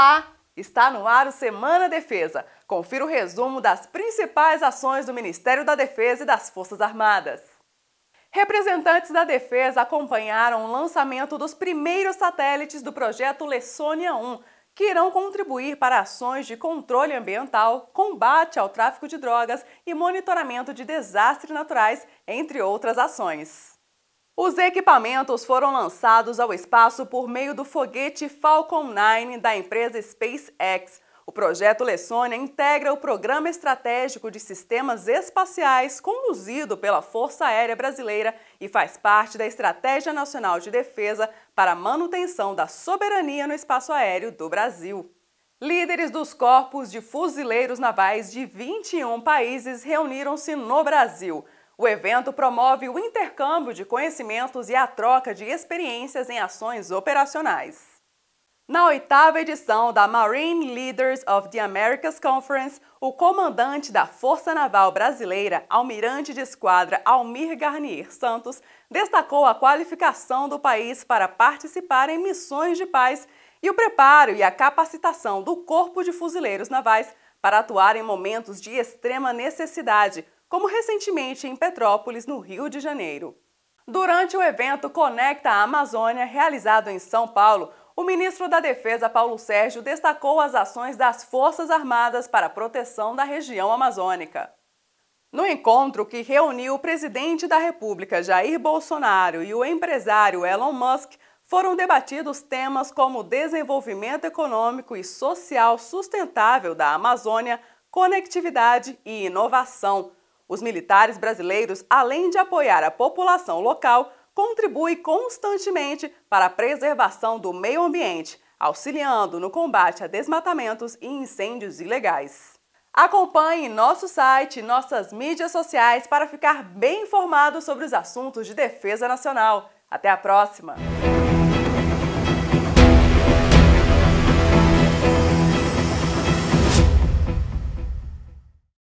Olá! Está no ar o Semana Defesa. Confira o resumo das principais ações do Ministério da Defesa e das Forças Armadas. Representantes da Defesa acompanharam o lançamento dos primeiros satélites do projeto Lessônia 1, que irão contribuir para ações de controle ambiental, combate ao tráfico de drogas e monitoramento de desastres naturais, entre outras ações. Os equipamentos foram lançados ao espaço por meio do foguete Falcon 9 da empresa SpaceX. O projeto Lessônia integra o Programa Estratégico de Sistemas Espaciais conduzido pela Força Aérea Brasileira e faz parte da Estratégia Nacional de Defesa para a manutenção da soberania no espaço aéreo do Brasil. Líderes dos corpos de fuzileiros navais de 21 países reuniram-se no Brasil. O evento promove o intercâmbio de conhecimentos e a troca de experiências em ações operacionais. Na oitava edição da Marine Leaders of the Americas Conference, o comandante da Força Naval Brasileira, almirante de esquadra Almir Garnier Santos, destacou a qualificação do país para participar em missões de paz e o preparo e a capacitação do Corpo de Fuzileiros Navais para atuar em momentos de extrema necessidade, como recentemente em Petrópolis, no Rio de Janeiro. Durante o evento Conecta a Amazônia, realizado em São Paulo, o ministro da Defesa, Paulo Sérgio, destacou as ações das Forças Armadas para a proteção da região amazônica. No encontro que reuniu o presidente da República, Jair Bolsonaro, e o empresário Elon Musk, foram debatidos temas como desenvolvimento econômico e social sustentável da Amazônia, conectividade e inovação. Os militares brasileiros, além de apoiar a população local, contribuem constantemente para a preservação do meio ambiente, auxiliando no combate a desmatamentos e incêndios ilegais. Acompanhe nosso site e nossas mídias sociais para ficar bem informado sobre os assuntos de defesa nacional. Até a próxima!